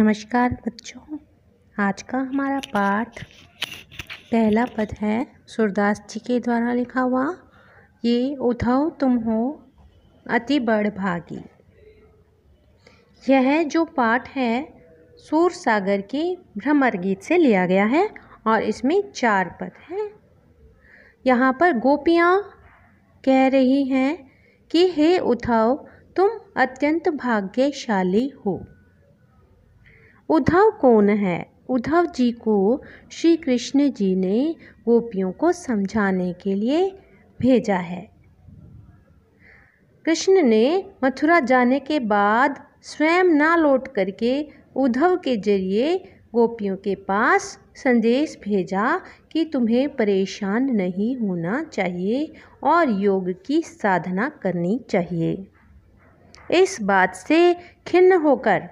नमस्कार बच्चों आज का हमारा पाठ पहला पद है सूरदास जी के द्वारा लिखा हुआ ये उधव तुम हो अति बड़ भागी यह जो पाठ है सूर सागर के भ्रमर गीत से लिया गया है और इसमें चार पद हैं यहाँ पर गोपियाँ कह रही हैं कि हे उद्धव तुम अत्यंत भाग्यशाली हो उद्धव कौन है उद्धव जी को श्री कृष्ण जी ने गोपियों को समझाने के लिए भेजा है कृष्ण ने मथुरा जाने के बाद स्वयं ना लौट करके उद्धव के जरिए गोपियों के पास संदेश भेजा कि तुम्हें परेशान नहीं होना चाहिए और योग की साधना करनी चाहिए इस बात से खिन्न होकर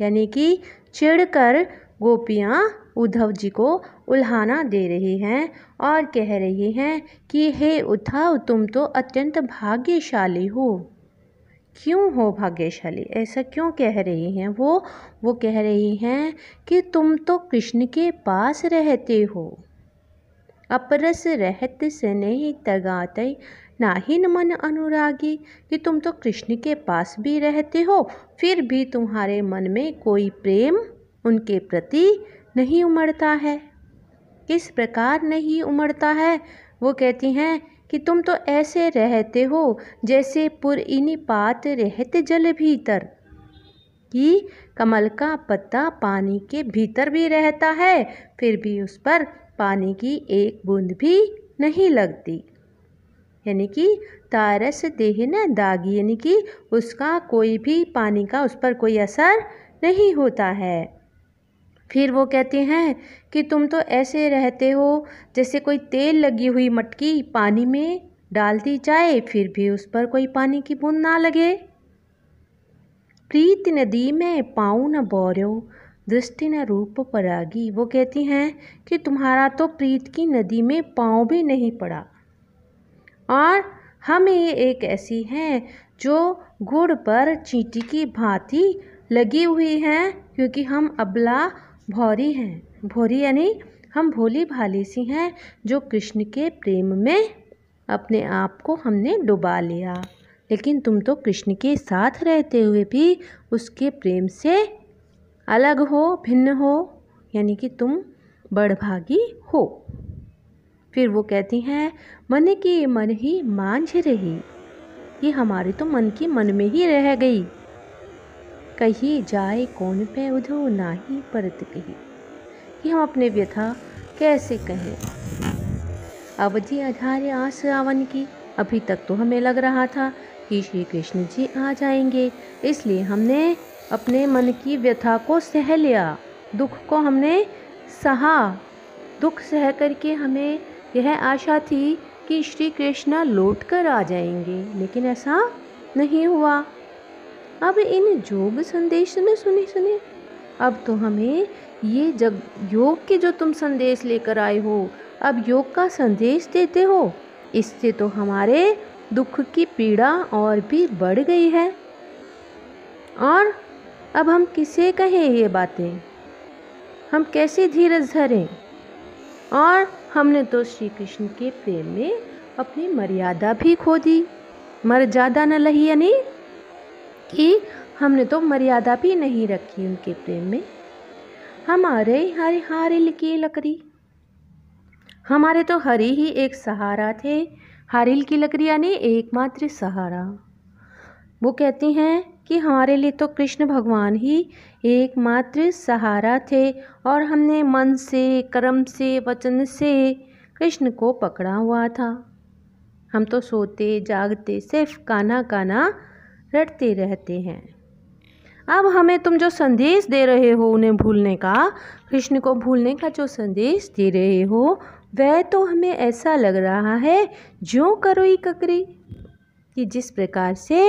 यानी कि चिढ़कर गोपियाँ उद्धव जी को उल्हाना दे रही हैं और कह रही हैं कि हे उद्धव तुम तो अत्यंत भाग्यशाली हो क्यों हो भाग्यशाली ऐसा क्यों कह रही हैं वो वो कह रही हैं कि तुम तो कृष्ण के पास रहते हो अपरस से नहीं तगाते ना ही मन अनुरागी कि तुम तो कृष्ण के पास भी रहते हो फिर भी तुम्हारे मन में कोई प्रेम उनके प्रति नहीं उमड़ता है किस प्रकार नहीं उमड़ता है वो कहती हैं कि तुम तो ऐसे रहते हो जैसे पुर पात रहते जल भीतर कि कमल का पत्ता पानी के भीतर भी रहता है फिर भी उस पर पानी की एक बूंद भी नहीं लगती यानी कि तारस देहन दाग यानी कि उसका कोई भी पानी का उस पर कोई असर नहीं होता है फिर वो कहते हैं कि तुम तो ऐसे रहते हो जैसे कोई तेल लगी हुई मटकी पानी में डाल दी जाए फिर भी उस पर कोई पानी की बूंद ना लगे प्रीत नदी में पाँव न बौरों दृष्टि न रूप परागी वो कहती हैं कि तुम्हारा तो प्रीत की नदी में पाँव भी नहीं पड़ा और हम ये एक ऐसी हैं जो गुड़ पर चींटी की भांति लगी हुई हैं क्योंकि हम अबला भौरी हैं भौरी यानी हम भोली भाली सी हैं जो कृष्ण के प्रेम में अपने आप को हमने डुबा लिया लेकिन तुम तो कृष्ण के साथ रहते हुए भी उसके प्रेम से अलग हो भिन्न हो यानी कि तुम बड़भागी हो फिर वो कहती हैं मन की मन ही मांझ रही ये हमारे तो मन की मन में ही रह गई कही जाए कौन पे उधो ना ही परत कही कि हम अपने व्यथा कैसे कहें अवधि आधार आस रावण की अभी तक तो हमें लग रहा था कि श्री कृष्ण जी आ जाएंगे इसलिए हमने अपने मन की व्यथा को सह लिया दुख को हमने सहा दुख सह करके हमें यह आशा थी कि श्री कृष्णा लौट कर आ जाएंगे लेकिन ऐसा नहीं हुआ अब इन जोग संदेश ने सुने सुने अब तो हमें ये जग योग के जो तुम संदेश लेकर आए हो अब योग का संदेश देते हो इससे तो हमारे दुख की पीड़ा और भी बढ़ गई है और अब हम किसे कहें ये बातें हम कैसे धीरज धरें और हमने तो श्री कृष्ण के प्रेम में अपनी मर्यादा भी खो दी मर्यादा न लही यानी कि हमने तो मर्यादा भी नहीं रखी उनके प्रेम में हमारे हरे हारे की लकड़ी हमारे तो हरी ही एक सहारा थे हारिल की लकड़ी यानी एकमात्र सहारा वो कहती हैं कि हमारे लिए तो कृष्ण भगवान ही एकमात्र सहारा थे और हमने मन से कर्म से वचन से कृष्ण को पकड़ा हुआ था हम तो सोते जागते सिर्फ काना काना रटते रहते हैं अब हमें तुम जो संदेश दे रहे हो उन्हें भूलने का कृष्ण को भूलने का जो संदेश दे रहे हो वह तो हमें ऐसा लग रहा है जो करो ही ककरी कि जिस प्रकार से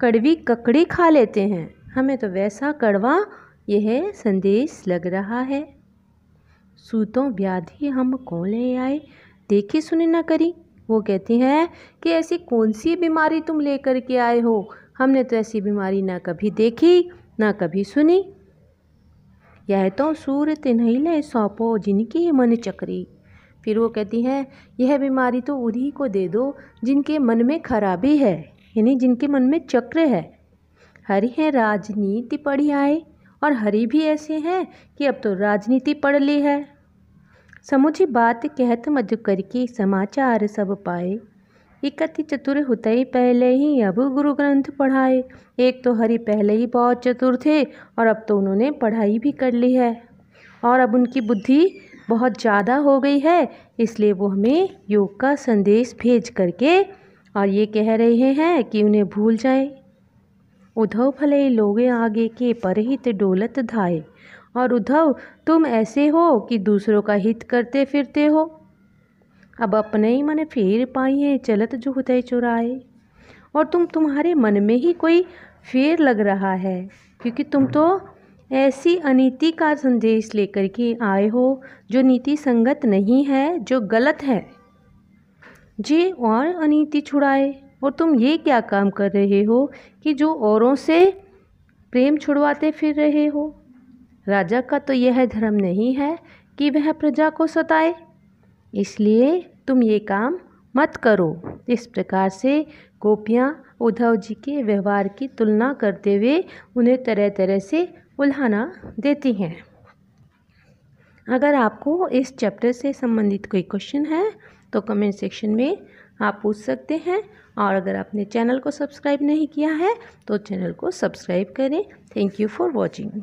कड़वी ककड़ी खा लेते हैं हमें तो वैसा कड़वा यह संदेश लग रहा है सूतों व्याधि हम कौन ले आए देखी सुनी ना करी वो कहती हैं कि ऐसी कौन सी बीमारी तुम लेकर के आए हो हमने तो ऐसी बीमारी ना कभी देखी ना कभी सुनी यह तो सूर ले सौंपो जिनकी मन चक्री फिर वो कहती हैं यह बीमारी तो उन्हीं को दे दो जिनके मन में खराबी है यानी जिनके मन में चक्र है हरि हैं राजनीति पढ़ी आए और हरि भी ऐसे हैं कि अब तो राजनीति पढ़ ली है समुझी बात कहत मधु करके समाचार सब पाए अति चतुर होते ही पहले ही अब गुरु ग्रंथ पढ़ाए एक तो हरि पहले ही बहुत चतुर थे और अब तो उन्होंने पढ़ाई भी कर ली है और अब उनकी बुद्धि बहुत ज़्यादा हो गई है इसलिए वो हमें योग का संदेश भेज करके और ये कह रहे हैं कि उन्हें भूल जाए उद्धव भले लोगे आगे के परहित डोलत धाए और उद्धव तुम ऐसे हो कि दूसरों का हित करते फिरते हो अब अपने ही मन फेर पाइए चलत जो हृदय चुराए और तुम तुम्हारे मन में ही कोई फेर लग रहा है क्योंकि तुम तो ऐसी अनीति का संदेश लेकर के आए हो जो नीति संगत नहीं है जो गलत है जी और अनिति छुड़ाए और तुम ये क्या काम कर रहे हो कि जो औरों से प्रेम छुड़वाते फिर रहे हो राजा का तो यह धर्म नहीं है कि वह प्रजा को सताए इसलिए तुम ये काम मत करो इस प्रकार से गोपियाँ उद्धव जी के व्यवहार की तुलना करते हुए उन्हें तरह तरह से उल्हाना देती हैं अगर आपको इस चैप्टर से संबंधित कोई क्वेश्चन है तो कमेंट सेक्शन में आप पूछ सकते हैं और अगर आपने चैनल को सब्सक्राइब नहीं किया है तो चैनल को सब्सक्राइब करें थैंक यू फॉर वॉचिंग